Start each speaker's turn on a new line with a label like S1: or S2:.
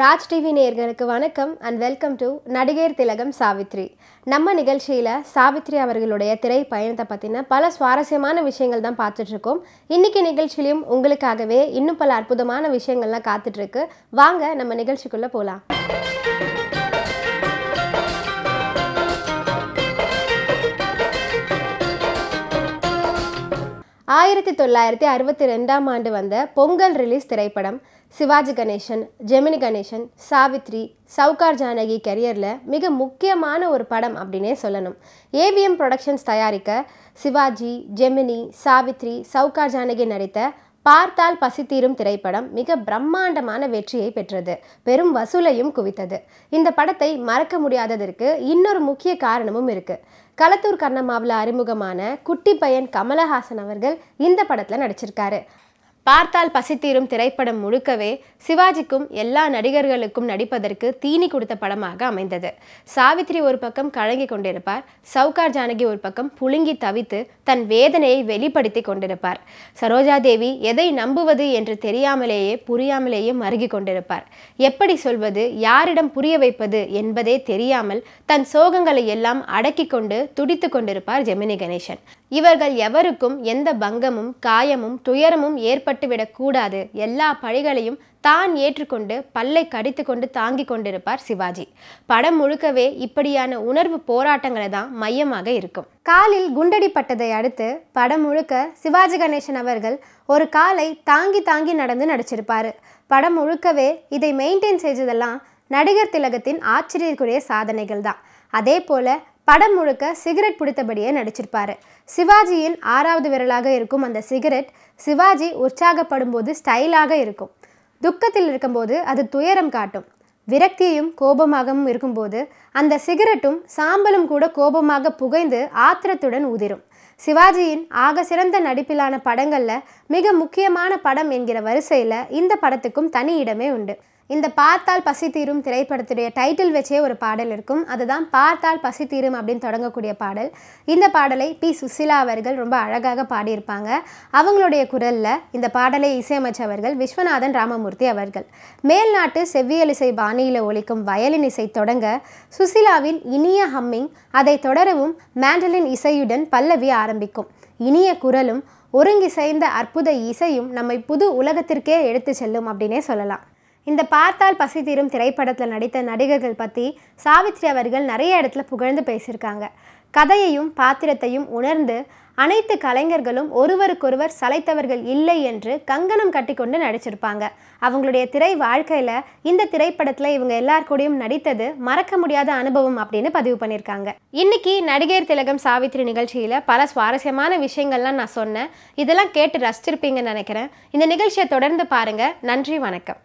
S1: Raj TV நேயர்களுக்கு வணக்கம் and welcome to நடிகர் திலகம் சாவித்ரி நம்ம நிகழ்ச்சியில் சாவித்ரி அவர்களுடைய திரை பயணத்தை பற்றின பல சுவாரஸ்யமான விஷயங்கள் தான் பார்த்துட்ருக்கோம் இன்றைக்கி நிகழ்ச்சியிலையும் உங்களுக்காகவே இன்னும் பல அற்புதமான விஷயங்கள்லாம் காத்துட்ருக்கு வாங்க நம்ம நிகழ்ச்சிக்குள்ளே போகலாம் ஆயிரத்தி தொள்ளாயிரத்தி அறுபத்தி ரெண்டாம் ஆண்டு வந்த பொங்கல் ரிலீஸ் திரைப்படம் சிவாஜி கணேசன் ஜெமினி கணேசன் சாவித்ரி சவுகார் ஜானகி கெரியரில் மிக முக்கியமான ஒரு படம் அப்படின்னே சொல்லணும் ஏவிஎம் ப்ரொடக்ஷன்ஸ் தயாரிக்க சிவாஜி ஜெமினி சாவித்ரி சவுகார் ஜானகி நடித்த பார்த்தால் பசித்தீரும் திரைப்படம் மிக பிரம்மாண்டமான வெற்றியை பெற்றது பெரும் வசூலையும் குவித்தது இந்த படத்தை மறக்க முடியாததற்கு இன்னொரு முக்கிய காரணமும் இருக்கு களத்தூர் கண்ணம்மாவில் அறிமுகமான குட்டி பையன் கமலஹாசன் அவர்கள் இந்த படத்தில் நடிச்சிருக்காரு பார்த்தால் பசித்தீரும் திரைப்படம் முழுக்கவே சிவாஜிக்கும் எல்லா நடிகர்களுக்கும் நடிப்பதற்கு தீனி கொடுத்த படமாக அமைந்தது சாவித்ரி ஒரு பக்கம் கழங்கி கொண்டிருப்பார் சவுகார் ஜானகி ஒரு பக்கம் புழுங்கி தவித்து தன் வேதனையை வெளிப்படுத்தி கொண்டிருப்பார் சரோஜாதேவி எதை நம்புவது என்று தெரியாமலேயே புரியாமலேயே மருகி கொண்டிருப்பார் எப்படி சொல்வது யாரிடம் புரிய வைப்பது என்பதே தெரியாமல் தன் சோகங்களை எல்லாம் அடக்கி கொண்டு துடித்து கொண்டிருப்பார் ஜெமினி கணேசன் இவர்கள் எவருக்கும் எந்த பங்கமும் காயமும் துயரமும் ஏற்பட்ட அடிபட்டுவிடக் கூடாது எல்லா பழிகளையும் தான் ஏற்றுக்கொண்டு பல்லை கடித்து கொண்டு தாங்கி கொண்டிருப்பார் சிவாஜி படம் முழுக்கவே இப்படியான உணர்வு போராட்டங்களை தான் மையமாக இருக்கும் காலில் குண்டடிப்பட்டதை அடுத்து படம் முழுக்க சிவாஜி கணேசன் அவர்கள் ஒரு காலை தாங்கி தாங்கி நடந்து நடிச்சிருப்பார் படம் முழுக்கவே இதை மெயின்டைன் செய்ததெல்லாம் நடிகர் திலகத்தின் ஆச்சரியக்குரிய சாதனைகள் தான் அதே போல படம் முழுக்க சிகரெட் பிடித்தபடியே நடிச்சிருப்பாரு சிவாஜியின் ஆறாவது விரலாக இருக்கும் அந்த சிகரெட் சிவாஜி உற்சாகப்படும் போது ஸ்டைலாக இருக்கும் துக்கத்தில் இருக்கும்போது அது துயரம் காட்டும் விரக்தியும் கோபமாகவும் இருக்கும்போது அந்த சிகரெட்டும் சாம்பலும் கூட கோபமாக புகைந்து ஆத்திரத்துடன் உதிரும் சிவாஜியின் ஆக சிறந்த நடிப்பிலான படங்களில் மிக முக்கியமான படம் என்கிற வரிசையில் இந்த படத்துக்கும் தனி இடமே உண்டு இந்த பார்த்தால் பசி தீரும் திரைப்படத்துடைய டைட்டில் வச்சே ஒரு பாடல் இருக்கும் அதுதான் பார்த்தால் பசி தீரும் அப்படின்னு தொடங்கக்கூடிய பாடல் இந்த பாடலை பி சுசிலா அவர்கள் ரொம்ப அழகாக பாடியிருப்பாங்க அவங்களுடைய குரலில் இந்த பாடலை இசையமைச்சவர்கள் விஸ்வநாதன் ராமமூர்த்தி அவர்கள் மேல்நாட்டு செவ்வியல் இசை பாணியில் ஒழிக்கும் வயலின் இசை தொடங்க சுசிலாவின் இனிய ஹம்மிங் அதை தொடரவும் மேண்டலின் இசையுடன் பல்லவி ஆரம்பிக்கும் இனிய குரலும் ஒருங்கிசைந்த அற்புத இசையும் நம்மை புது உலகத்திற்கே எடுத்து செல்லும் அப்படின்னே சொல்லலாம் இந்த பார்த்தால் பசி தீரும் திரைப்படத்தில் நடித்த நடிகர்கள் பற்றி சாவித்ரி அவர்கள் நிறைய இடத்துல புகழ்ந்து பேசியிருக்காங்க கதையையும் பாத்திரத்தையும் உணர்ந்து அனைத்து கலைஞர்களும் ஒருவருக்கொருவர் சளைத்தவர்கள் இல்லை என்று கங்கணம் கட்டிக்கொண்டு நடிச்சிருப்பாங்க அவங்களுடைய திரை வாழ்க்கையில் இந்த திரைப்படத்தில் இவங்க எல்லார் கூடயும் நடித்தது மறக்க முடியாத அனுபவம் அப்படின்னு பதிவு பண்ணியிருக்காங்க இன்னைக்கு நடிகர் திலகம் சாவித்ரி நிகழ்ச்சியில் பல சுவாரஸ்யமான விஷயங்கள்லாம் நான் சொன்னேன் இதெல்லாம் கேட்டு ரசிச்சிருப்பீங்கன்னு நினைக்கிறேன் இந்த நிகழ்ச்சியை தொடர்ந்து பாருங்கள் நன்றி வணக்கம்